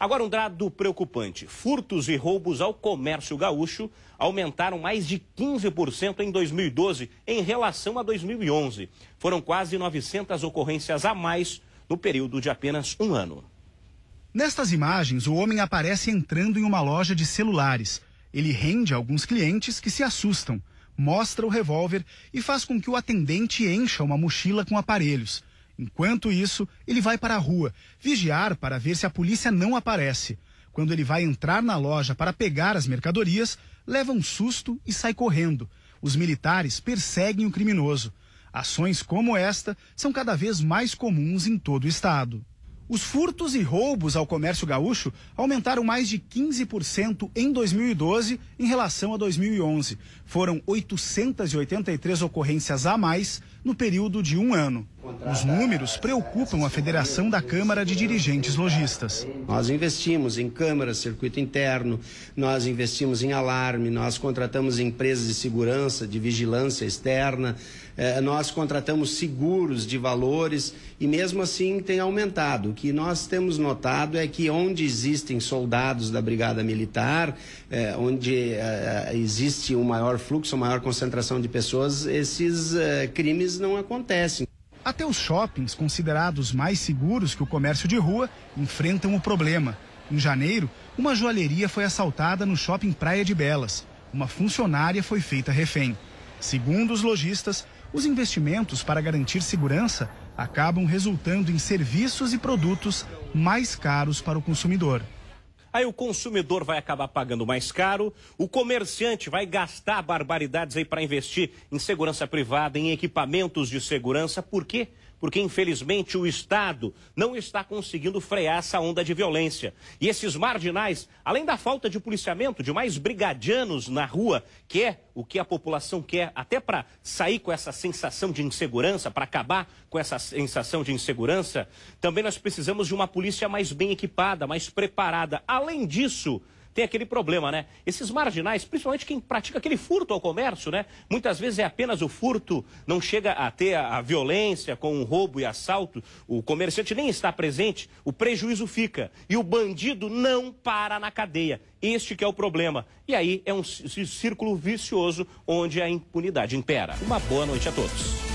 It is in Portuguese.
Agora, um dado preocupante: furtos e roubos ao comércio gaúcho aumentaram mais de 15% em 2012 em relação a 2011. Foram quase 900 ocorrências a mais no período de apenas um ano. Nestas imagens, o homem aparece entrando em uma loja de celulares. Ele rende alguns clientes que se assustam, mostra o revólver e faz com que o atendente encha uma mochila com aparelhos. Enquanto isso, ele vai para a rua, vigiar para ver se a polícia não aparece. Quando ele vai entrar na loja para pegar as mercadorias, leva um susto e sai correndo. Os militares perseguem o criminoso. Ações como esta são cada vez mais comuns em todo o estado. Os furtos e roubos ao comércio gaúcho aumentaram mais de 15% em 2012 em relação a 2011. Foram 883 ocorrências a mais no período de um ano. Os números preocupam a Federação da Câmara de Dirigentes Logistas. Nós investimos em câmaras, circuito interno, nós investimos em alarme, nós contratamos empresas de segurança, de vigilância externa, eh, nós contratamos seguros de valores e mesmo assim tem aumentado. O que nós temos notado é que onde existem soldados da Brigada Militar, eh, onde eh, existe um maior fluxo, uma maior concentração de pessoas, esses crimes não acontecem. Até os shoppings, considerados mais seguros que o comércio de rua, enfrentam o problema. Em janeiro, uma joalheria foi assaltada no shopping Praia de Belas. Uma funcionária foi feita refém. Segundo os lojistas, os investimentos para garantir segurança acabam resultando em serviços e produtos mais caros para o consumidor. Aí o consumidor vai acabar pagando mais caro, o comerciante vai gastar barbaridades aí para investir em segurança privada, em equipamentos de segurança. Por quê? porque infelizmente o Estado não está conseguindo frear essa onda de violência. E esses marginais, além da falta de policiamento, de mais brigadianos na rua, que é o que a população quer, até para sair com essa sensação de insegurança, para acabar com essa sensação de insegurança, também nós precisamos de uma polícia mais bem equipada, mais preparada. Além disso, tem aquele problema, né? Esses marginais, principalmente quem pratica aquele furto ao comércio, né? Muitas vezes é apenas o furto, não chega a ter a, a violência com o roubo e assalto. O comerciante nem está presente, o prejuízo fica. E o bandido não para na cadeia. Este que é o problema. E aí é um círculo vicioso onde a impunidade impera. Uma boa noite a todos.